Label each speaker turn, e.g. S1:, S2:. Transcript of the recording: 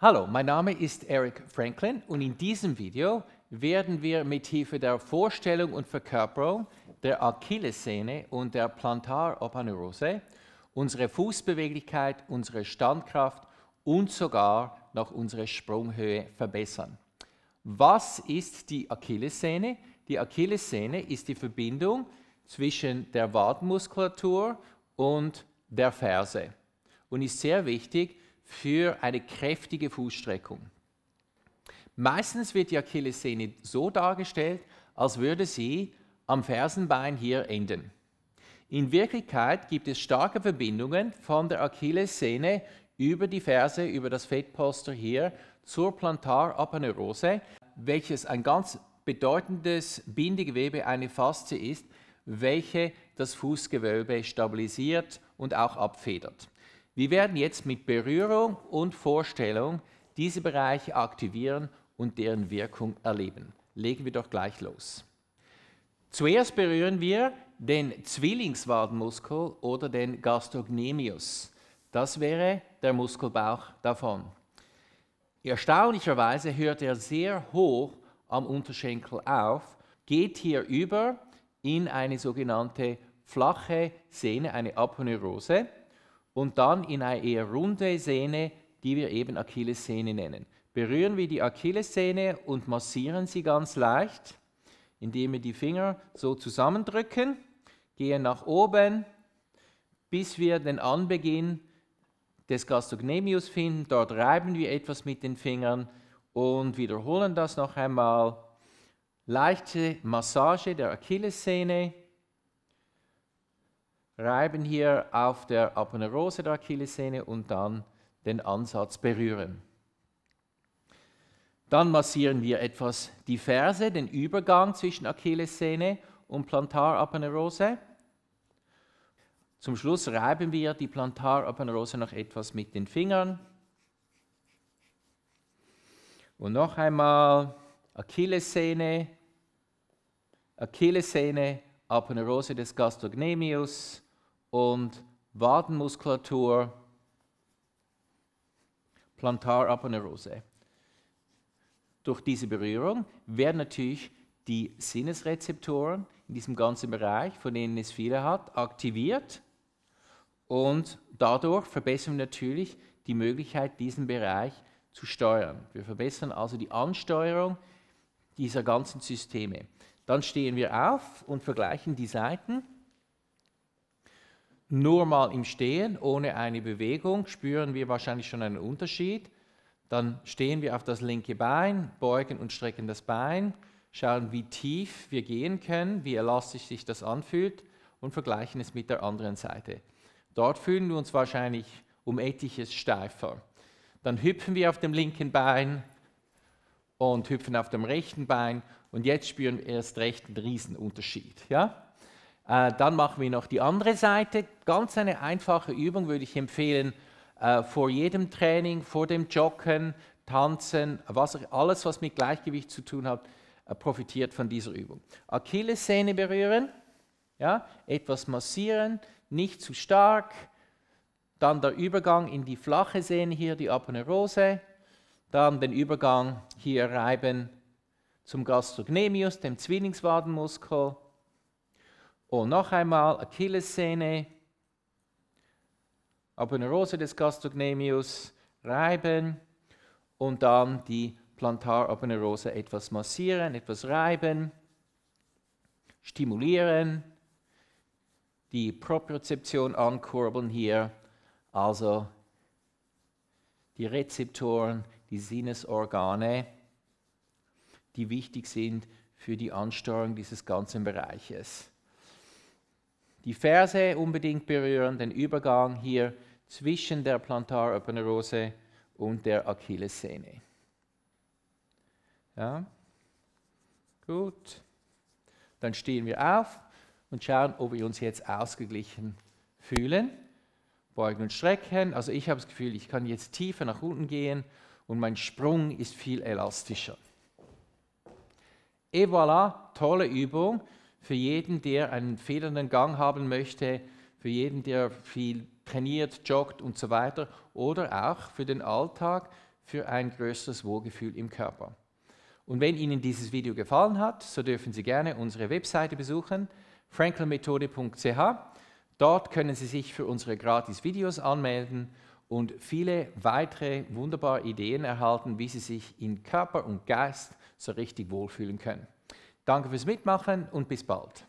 S1: Hallo, mein Name ist Eric Franklin und in diesem Video werden wir mit Hilfe der Vorstellung und Verkörperung der Achillessehne und der Plantaropanurose unsere Fußbeweglichkeit, unsere Standkraft und sogar noch unsere Sprunghöhe verbessern. Was ist die Achillessehne? Die Achillessehne ist die Verbindung zwischen der Wadenmuskulatur und der Ferse und ist sehr wichtig für eine kräftige Fußstreckung. Meistens wird die Achillessehne so dargestellt, als würde sie am Fersenbein hier enden. In Wirklichkeit gibt es starke Verbindungen von der Achillessehne über die Ferse, über das Fettpolster hier zur Plantarapeneurose, welches ein ganz bedeutendes Bindegewebe, eine Faszie ist, welche das Fußgewölbe stabilisiert und auch abfedert. Wir werden jetzt mit Berührung und Vorstellung diese Bereiche aktivieren und deren Wirkung erleben. Legen wir doch gleich los. Zuerst berühren wir den Zwillingswadenmuskel oder den Gastrocnemius. Das wäre der Muskelbauch davon. Erstaunlicherweise hört er sehr hoch am Unterschenkel auf, geht hier über in eine sogenannte flache Sehne, eine Aponeurose und dann in eine eher runde Sehne, die wir eben Achillessehne nennen. Berühren wir die Achillessehne und massieren sie ganz leicht, indem wir die Finger so zusammendrücken, gehen nach oben, bis wir den Anbeginn des Gastrocnemius finden. Dort reiben wir etwas mit den Fingern und wiederholen das noch einmal. Leichte Massage der Achillessehne reiben hier auf der Aponeurose der Achillessehne und dann den Ansatz berühren. Dann massieren wir etwas die Ferse, den Übergang zwischen Achillessehne und Plantaraponeurose. Zum Schluss reiben wir die Plantaraponeurose noch etwas mit den Fingern. Und noch einmal Achillessehne, Achillessehne, Aponeurose des Gastrocnemius, und Wadenmuskulatur, Plantaraponeurose. Durch diese Berührung werden natürlich die Sinnesrezeptoren in diesem ganzen Bereich, von denen es viele hat, aktiviert und dadurch verbessern wir natürlich die Möglichkeit, diesen Bereich zu steuern. Wir verbessern also die Ansteuerung dieser ganzen Systeme. Dann stehen wir auf und vergleichen die Seiten nur mal im Stehen, ohne eine Bewegung, spüren wir wahrscheinlich schon einen Unterschied. Dann stehen wir auf das linke Bein, beugen und strecken das Bein, schauen, wie tief wir gehen können, wie elastisch sich das anfühlt und vergleichen es mit der anderen Seite. Dort fühlen wir uns wahrscheinlich um etliches steifer. Dann hüpfen wir auf dem linken Bein und hüpfen auf dem rechten Bein und jetzt spüren wir erst recht einen Riesenunterschied. Ja? Äh, dann machen wir noch die andere Seite. Ganz eine einfache Übung würde ich empfehlen, äh, vor jedem Training, vor dem Joggen, Tanzen, was, alles, was mit Gleichgewicht zu tun hat, äh, profitiert von dieser Übung. Achillessehne berühren, ja, etwas massieren, nicht zu stark. Dann der Übergang in die flache Sehne hier, die Aponeurose. Dann den Übergang hier reiben zum Gastrocnemius, dem Zwillingswadenmuskel und oh, noch einmal Achillessehne, Aponeurosis des Gastrocnemius reiben und dann die Plantaraponeurose etwas massieren, etwas reiben, stimulieren, die Propriozeption ankurbeln hier, also die Rezeptoren, die Sinnesorgane, die wichtig sind für die Ansteuerung dieses ganzen Bereiches die Verse unbedingt berühren, den Übergang hier zwischen der Plantaröppenrose und der Achillessehne. Ja, gut. Dann stehen wir auf und schauen, ob wir uns jetzt ausgeglichen fühlen. Beugen und strecken. Also ich habe das Gefühl, ich kann jetzt tiefer nach unten gehen und mein Sprung ist viel elastischer. Et voilà, tolle Übung für jeden, der einen fehlenden Gang haben möchte, für jeden, der viel trainiert, joggt und so weiter, oder auch für den Alltag, für ein größeres Wohlgefühl im Körper. Und wenn Ihnen dieses Video gefallen hat, so dürfen Sie gerne unsere Webseite besuchen, frankelmethode.ch. Dort können Sie sich für unsere Gratis-Videos anmelden und viele weitere wunderbare Ideen erhalten, wie Sie sich in Körper und Geist so richtig wohlfühlen können. Danke fürs Mitmachen und bis bald.